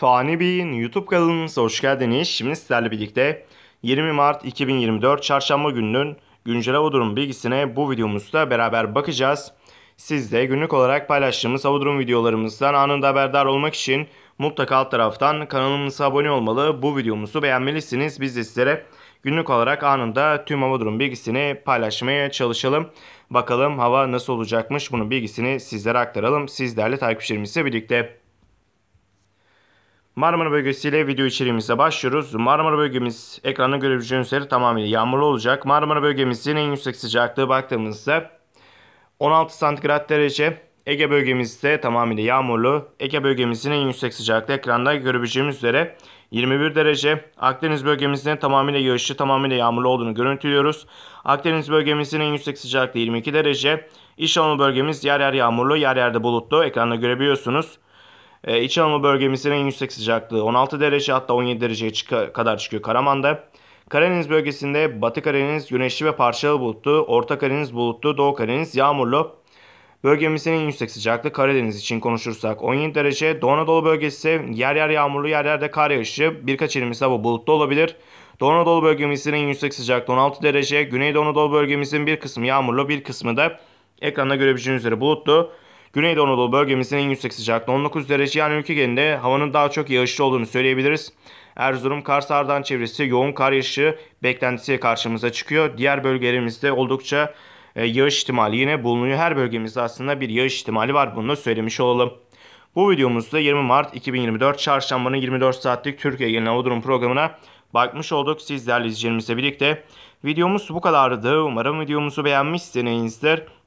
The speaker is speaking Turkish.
Fani Bey'in YouTube kanalımıza hoş geldiniz. Şimdi sizlerle birlikte 20 Mart 2024 Çarşamba gününün güncel hava durum bilgisine bu videomuzda beraber bakacağız. Siz de günlük olarak paylaştığımız hava durum videolarımızdan anında haberdar olmak için mutlaka alt taraftan kanalımıza abone olmalı. Bu videomuzu beğenmelisiniz. Biz de sizlere günlük olarak anında tüm hava durum bilgisini paylaşmaya çalışalım. Bakalım hava nasıl olacakmış bunun bilgisini sizlere aktaralım. Sizlerle takipçilerimizle birlikte. Marmara bölgesiyle video içeriğimize başlıyoruz. Marmara bölgemiz ekranda görebileceğiniz üzere tamamıyla yağmurlu olacak. Marmara bölgemizin en yüksek sıcaklığı baktığımızda 16 santigrat derece. Ege bölgemizde tamamıyla yağmurlu. Ege bölgemizin en yüksek sıcaklığı ekranda görebileceğimiz üzere 21 derece. Akdeniz bölgemizin tamamıyla yağışlı, tamamıyla yağmurlu olduğunu görüntülüyoruz. Akdeniz bölgemizin en yüksek sıcaklığı 22 derece. İş bölgemiz yer yer yağmurlu, yer yerde bulutlu. Ekranda görebiliyorsunuz. E, İç Anadolu bölgemizin en yüksek sıcaklığı 16 derece hatta 17 dereceye çık kadar çıkıyor Karaman'da. Karadeniz bölgesinde Batı Karadeniz güneşli ve parçalı bulutlu, Orta Karadeniz bulutlu, Doğu Karadeniz yağmurlu. Bölgemizin en yüksek sıcaklığı Karadeniz için konuşursak 17 derece. Doğu Anadolu bölgesi yer yer yağmurlu yer yerde kar yağışı. Birkaç ilimizde bu bulutlu olabilir. Doğu Anadolu bölgemizin en yüksek sıcaklığı 16 derece. Güneydoğu Anadolu bölgemizin bir kısmı yağmurlu bir kısmı da ekranda görebileceğiniz üzere bulutlu. Güneydoğu Anadolu bölgemizin en yüksek sıcaklığı 19 derece yani ülke genelinde havanın daha çok yağışlı olduğunu söyleyebiliriz. Erzurum, Kars, Ardahan çevresi yoğun kar yağışı beklentisi karşımıza çıkıyor. Diğer bölgelerimizde oldukça e, yağış ihtimali yine bulunuyor. Her bölgemizde aslında bir yağış ihtimali var. Bunu da söylemiş olalım. Bu videomuzda 20 Mart 2024 Çarşamba'nın 24 saatlik Türkiye Genel Hava Durum programına bakmış olduk. Sizlerle izleyicilerimizle birlikte videomuz bu kadardı. Umarım videomuzu beğenmişsinizdir.